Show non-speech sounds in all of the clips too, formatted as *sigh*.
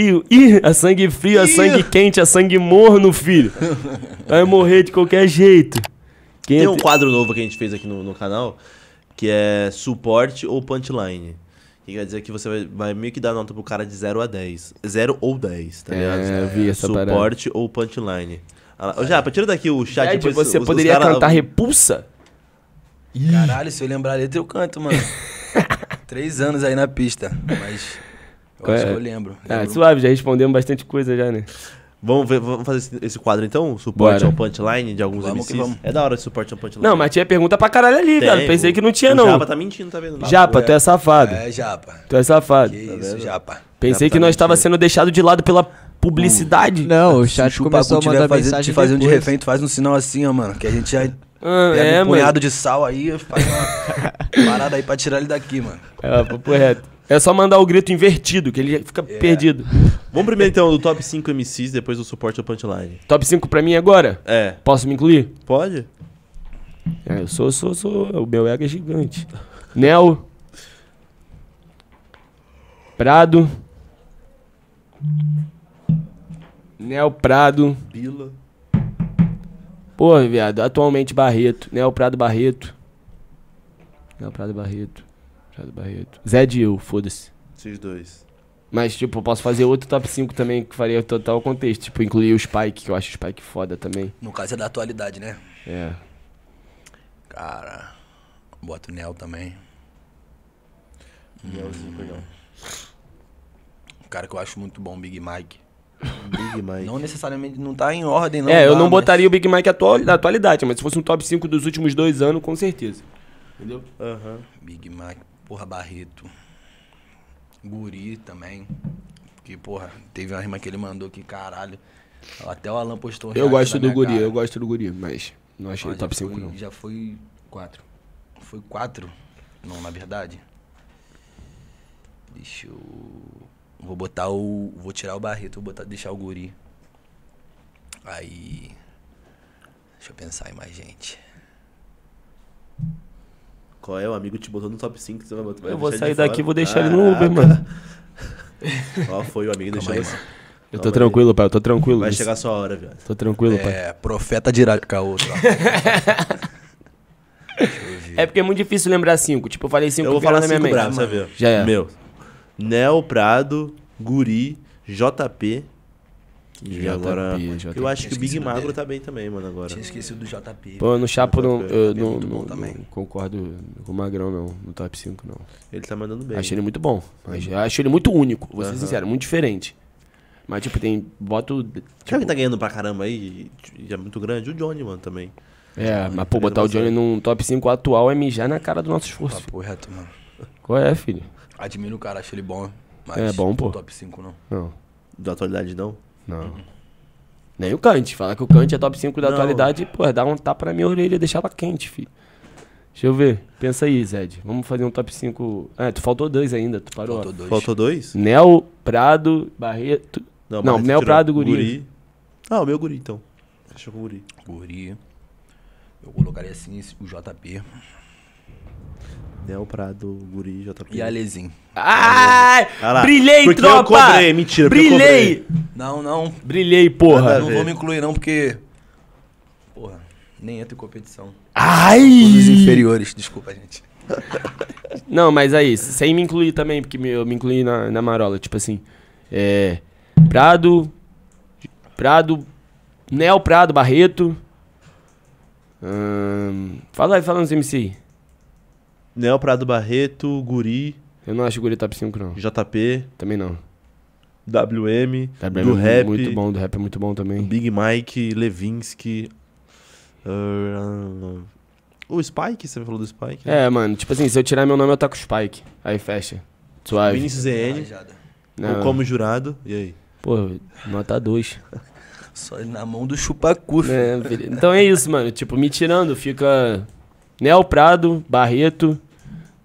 frio, ir a é sangue frio, a é sangue quente, a é sangue morno, filho. Vai morrer de qualquer jeito. Quem Tem um quadro novo que a gente fez aqui no, no canal, que é suporte ou punchline. Que quer dizer que você vai, vai meio que dar nota pro cara de 0 a 10. 0 ou 10, tá ligado? É, eu vi essa Suporte parada. ou punchline. Ah, já, pra tirar daqui o chat... Depois, você os, poderia os cara... cantar repulsa? Caralho, se eu lembrar a letra eu canto, mano. *laughs* Três anos aí na pista, mas... Eu Qual acho é. que eu ah, lembro. suave, já respondemos bastante coisa já, né? Vamos, ver, vamos fazer esse, quadro então? Suporte ao punchline de alguns vamos MCs. Vamos. É da hora de suporte ao punchline. Não, mas tinha pergunta pra caralho ali, cara. Pensei que não tinha, o não. Japa tá mentindo, tá vendo? Japa, é. tu é safado. É, Japa. Tu é safado. Que tá isso, Japa. Pensei Japa que tá nós estava sendo deixado de lado pela publicidade. Hum. Não, o chat Se começou a mandar fazer, mensagem te fazer um de refém, tu faz um sinal assim, ó, mano, que a gente já ah, pega é, um punhado mano. de sal aí, faz uma *laughs* parada aí pra tirar ele daqui, mano. É, papo reto. É só mandar o grito invertido, que ele fica é. perdido. Vamos primeiro então do top 5 MCs, depois do suporte ao punchline. Top 5 pra mim agora? É. Posso me incluir? Pode. É, eu sou, sou, sou. O meu ego é gigante. Nel. Prado. Nel Prado. Bila. Porra, viado. Atualmente Barreto. Nel Prado Barreto. Nel Prado Barreto. Prado Barreto. Zed e eu, foda-se. Esses dois. Mas, tipo, eu posso fazer outro top 5 também que faria total contexto. Tipo, incluir o Spike, que eu acho o Spike foda também. No caso é da atualidade, né? É. Cara, bota o Nel também. Nelzinho, hum. Um cara que eu acho muito bom, Big Mike. Big *laughs* Mike. Não necessariamente, não tá em ordem, não. É, eu lá, não botaria o Big Mike atual, da atualidade, mas se fosse um top 5 dos últimos dois anos, com certeza. Entendeu? Aham. Uhum. Big Mike, Porra, Barreto. Guri também. Porque, porra, teve uma rima que ele mandou que caralho. Até o Alan postou um Eu gosto do né, Guri, cara. eu gosto do Guri, mas não achei top 5 não. Já foi 4. Foi 4? Não, na verdade. Deixa eu. Vou botar o. Vou tirar o Barreto, vou botar, deixar o Guri. Aí. Deixa eu pensar em mais gente. Qual é? O amigo te botou no top 5, você vai Eu vou sair daqui e vou deixar Caraca. ele no Uber, mano. *laughs* Ó, foi o amigo deixou isso. Eu tô tranquilo, pai, eu tô tranquilo. Vai chegar a sua hora, viado. Tô tranquilo, é, pai. É, profeta dirá de caô. Tá. *laughs* é porque é muito difícil lembrar cinco. Tipo, eu falei cinco Eu vou falar na minha cinco mente. Bravo, Já é. Meu. Neo Prado, Guri, JP, e agora. JP. Eu acho que o Big Magro dele. tá bem também, mano, agora. Tinha esquecido do JP. Pô, no Chapo não, eu não, é não, não, concordo com o Magrão, não. No top 5, não. Ele tá mandando bem. Achei ele muito bom. Mas uhum. acho ele muito único, vou ser uhum. sincero, muito diferente. Mas, tipo, tem. Bota o. Tipo... Sabe quem tá ganhando pra caramba aí? é muito grande? O Johnny, mano, também. É, mas, pô, botar o Johnny num top 5 atual é mijar na cara do nosso esforço. Papo reto, mano. Qual é, filho? Admiro o cara, acho ele bom. É mas é bom, pô. Top 5, não. Não. Da atualidade, não? Não. Nem o Kant. Falar que o Kant é top 5 da não. atualidade, pô, dá um tapa na minha orelha, deixar ela quente, filho. Deixa eu ver. Pensa aí, Zed. Vamos fazer um top 5. Ah, tu faltou dois ainda, tu parou. Faltou dois. Faltou dois? Nel, Prado, Barreto. Não, não Nel, Prado, guri. guri. Ah, o meu Guri, então. Fechou com o Guri. Guri. Eu colocaria assim o JP. Nel Prado, Guri, JP. E Alezinho. Ai! Ah, brilhei, Porque tropa! eu cobrei, mentira. Brilhei! Eu cobrei. Não, não. Brilhei, porra. Não vou me incluir, não, porque. Porra, nem entro em competição. Ai! Os inferiores, desculpa, gente. *laughs* Não, mas aí, sem me incluir também, porque eu me incluí na, na marola. Tipo assim, é. Prado. Prado. Nel Prado, Barreto. Hum, fala aí, fala nos MC. Nel Prado, Barreto, Guri. Eu não acho o Guri top 5, não. JP. Também não. WM, WM do é rap. Muito bom, do rap é muito bom também. Big Mike, Levinsky. Uh, o Spike, você falou do Spike? Né? É, mano, tipo assim, se eu tirar meu nome, eu tô o Spike. Aí fecha. Suave. Vinicius ZN. Não. Ou como jurado, e aí? Pô, nota 2. *laughs* Só na mão do chupacu, é, Então é isso, mano. Tipo, me tirando, fica Nel Prado, Barreto,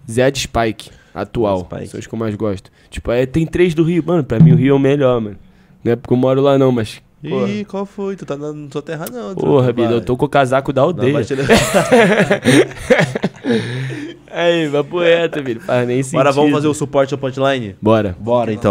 Zed Spike, atual. Spike. São os que eu mais gosto. Tipo, é, tem três do Rio. Mano, pra mim o Rio é o melhor, mano. Não é porque eu moro lá não, mas Porra. Ih, qual foi? Tu tá na, sua terra, não. Porra, Bida, eu tô com o casaco da aldeia. *laughs* Aí, vai reto, filho. Faz nem sentido. Bora, vamos fazer o suporte ao punchline? Bora. Bora, então.